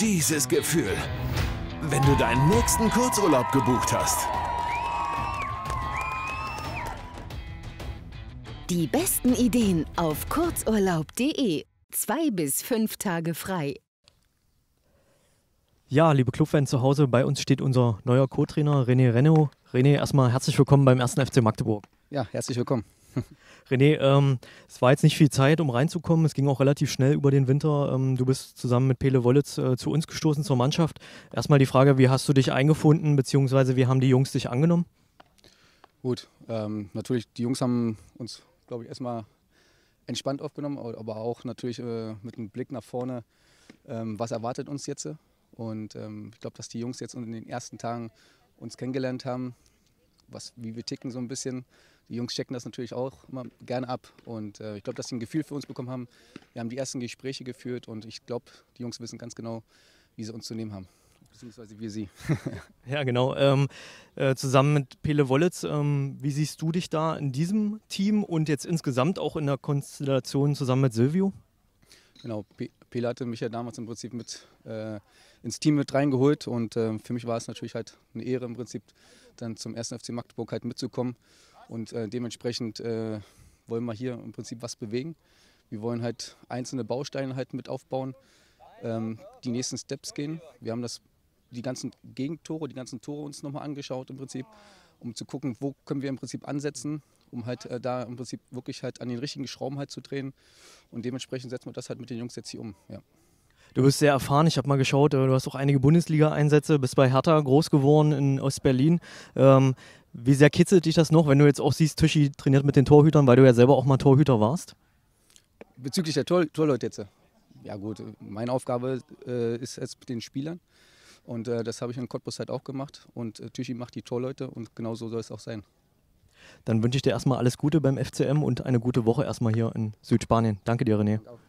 dieses Gefühl, wenn du deinen nächsten Kurzurlaub gebucht hast. Die besten Ideen auf kurzurlaub.de. Zwei bis fünf Tage frei. Ja, liebe Clubfans zu Hause, bei uns steht unser neuer Co-Trainer René Renno. René, erstmal herzlich willkommen beim ersten FC Magdeburg. Ja, herzlich willkommen. René, ähm, es war jetzt nicht viel Zeit, um reinzukommen. Es ging auch relativ schnell über den Winter. Ähm, du bist zusammen mit Pele Wollitz äh, zu uns gestoßen, zur Mannschaft. Erstmal die Frage, wie hast du dich eingefunden, beziehungsweise wie haben die Jungs dich angenommen? Gut, ähm, natürlich, die Jungs haben uns, glaube ich, erstmal entspannt aufgenommen, aber auch natürlich äh, mit einem Blick nach vorne, ähm, was erwartet uns jetzt. Und ähm, ich glaube, dass die Jungs jetzt in den ersten Tagen uns kennengelernt haben, was, wie wir ticken so ein bisschen die Jungs checken das natürlich auch immer gerne ab. Und äh, ich glaube, dass sie ein Gefühl für uns bekommen haben. Wir haben die ersten Gespräche geführt und ich glaube, die Jungs wissen ganz genau, wie sie uns zu nehmen haben. Beziehungsweise wir sie. ja, genau. Ähm, äh, zusammen mit Pele Wollitz, ähm, wie siehst du dich da in diesem Team und jetzt insgesamt auch in der Konstellation zusammen mit Silvio? Genau, P Pele hatte mich ja damals im Prinzip mit äh, ins Team mit reingeholt und äh, für mich war es natürlich halt eine Ehre im Prinzip dann zum ersten FC Magdeburg halt mitzukommen und äh, dementsprechend äh, wollen wir hier im Prinzip was bewegen. Wir wollen halt einzelne Bausteine halt mit aufbauen, ähm, die nächsten Steps gehen. Wir haben das, die ganzen Gegentore, die ganzen Tore uns nochmal angeschaut im Prinzip, um zu gucken, wo können wir im Prinzip ansetzen, um halt äh, da im Prinzip wirklich halt an den richtigen Schrauben halt zu drehen. Und dementsprechend setzen wir das halt mit den Jungs jetzt hier um. Ja. Du bist sehr erfahren, ich habe mal geschaut, äh, du hast auch einige Bundesliga-Einsätze, bist bei Hertha groß geworden in Ostberlin. Ähm, wie sehr kitzelt dich das noch, wenn du jetzt auch siehst, Tischi trainiert mit den Torhütern, weil du ja selber auch mal Torhüter warst? Bezüglich der Tor Torleute jetzt. Äh, ja gut, meine Aufgabe äh, ist jetzt mit den Spielern. Und äh, das habe ich in Cottbus halt auch gemacht. Und äh, Tischi macht die Torleute und genau so soll es auch sein. Dann wünsche ich dir erstmal alles Gute beim FCM und eine gute Woche erstmal hier in Südspanien. Danke dir, René. Danke.